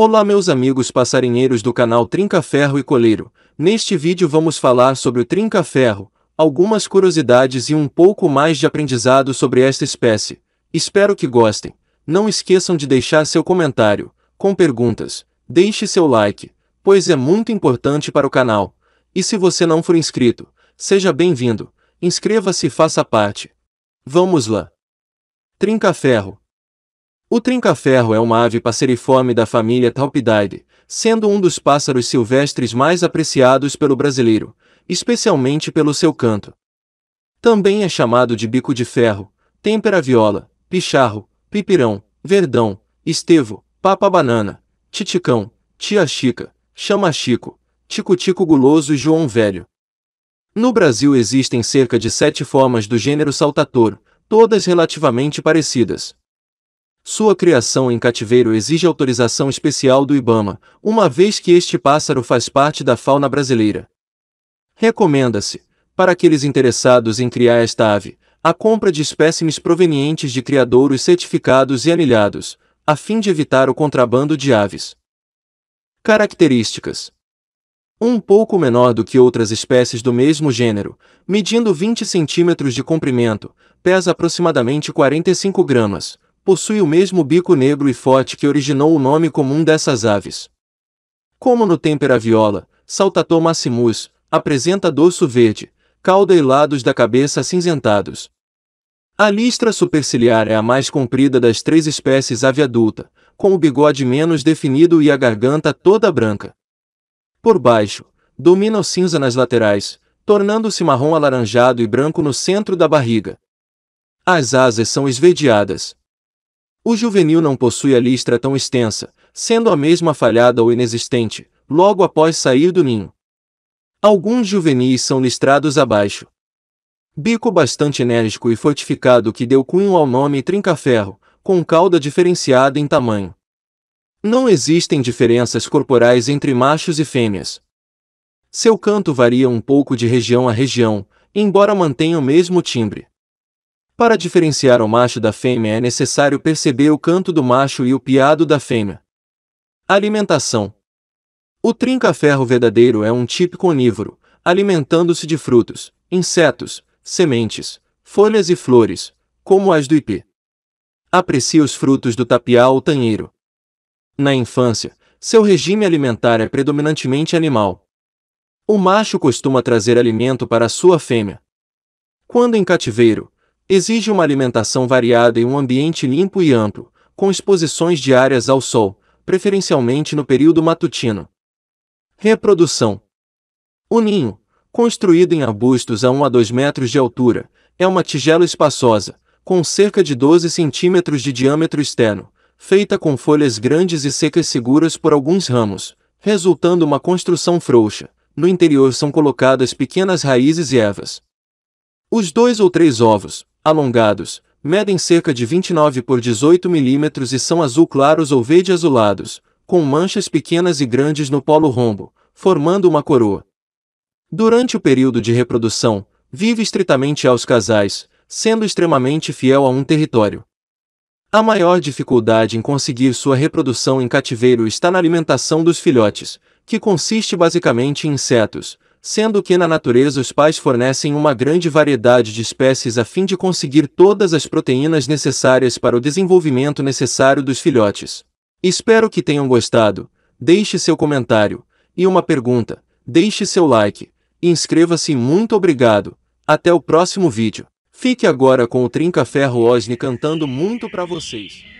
Olá meus amigos passarinheiros do canal Trinca Ferro e Coleiro, neste vídeo vamos falar sobre o Trinca Ferro, algumas curiosidades e um pouco mais de aprendizado sobre esta espécie. Espero que gostem. Não esqueçam de deixar seu comentário, com perguntas, deixe seu like, pois é muito importante para o canal. E se você não for inscrito, seja bem-vindo, inscreva-se e faça parte. Vamos lá! Trinca Ferro, o trincaferro é uma ave passeriforme da família Talpidae, sendo um dos pássaros silvestres mais apreciados pelo brasileiro, especialmente pelo seu canto. Também é chamado de bico de ferro, tempera-viola, picharro, pipirão, verdão, estevo, papa-banana, titicão, tia-chica, chama-chico, tico-tico guloso e João Velho. No Brasil existem cerca de sete formas do gênero saltator, todas relativamente parecidas. Sua criação em cativeiro exige autorização especial do IBAMA, uma vez que este pássaro faz parte da fauna brasileira. Recomenda-se, para aqueles interessados em criar esta ave, a compra de espécimes provenientes de criadouros certificados e anilhados, a fim de evitar o contrabando de aves. Características um pouco menor do que outras espécies do mesmo gênero, medindo 20 centímetros de comprimento, pesa aproximadamente 45 gramas, possui o mesmo bico negro e forte que originou o nome comum dessas aves. Como no tempera viola, Saltator maximus, apresenta dorso verde, cauda e lados da cabeça acinzentados. A listra superciliar é a mais comprida das três espécies ave adulta, com o bigode menos definido e a garganta toda branca. Por baixo, domina o cinza nas laterais, tornando-se marrom alaranjado e branco no centro da barriga. As asas são esverdeadas, o juvenil não possui a listra tão extensa, sendo a mesma falhada ou inexistente, logo após sair do ninho. Alguns juvenis são listrados abaixo. Bico bastante enérgico e fortificado que deu cunho ao nome trincaferro, com cauda diferenciada em tamanho. Não existem diferenças corporais entre machos e fêmeas. Seu canto varia um pouco de região a região, embora mantenha o mesmo timbre. Para diferenciar o macho da fêmea é necessário perceber o canto do macho e o piado da fêmea. Alimentação O trinca-ferro verdadeiro é um típico onívoro, alimentando-se de frutos, insetos, sementes, folhas e flores, como as do ipê. Aprecia os frutos do tapiá ou tanheiro. Na infância, seu regime alimentar é predominantemente animal. O macho costuma trazer alimento para sua fêmea. Quando em cativeiro, Exige uma alimentação variada e um ambiente limpo e amplo, com exposições diárias ao sol, preferencialmente no período matutino. Reprodução: O ninho, construído em arbustos a 1 a 2 metros de altura, é uma tigela espaçosa, com cerca de 12 centímetros de diâmetro externo, feita com folhas grandes e secas seguras por alguns ramos, resultando uma construção frouxa. No interior são colocadas pequenas raízes e ervas. Os dois ou três ovos, alongados, medem cerca de 29 por 18 milímetros e são azul claros ou verde azulados, com manchas pequenas e grandes no polo rombo, formando uma coroa. Durante o período de reprodução, vive estritamente aos casais, sendo extremamente fiel a um território. A maior dificuldade em conseguir sua reprodução em cativeiro está na alimentação dos filhotes, que consiste basicamente em insetos, sendo que na natureza os pais fornecem uma grande variedade de espécies a fim de conseguir todas as proteínas necessárias para o desenvolvimento necessário dos filhotes. Espero que tenham gostado. Deixe seu comentário e uma pergunta. Deixe seu like inscreva-se. Muito obrigado. Até o próximo vídeo. Fique agora com o Trinca Ferro Osni cantando muito para vocês.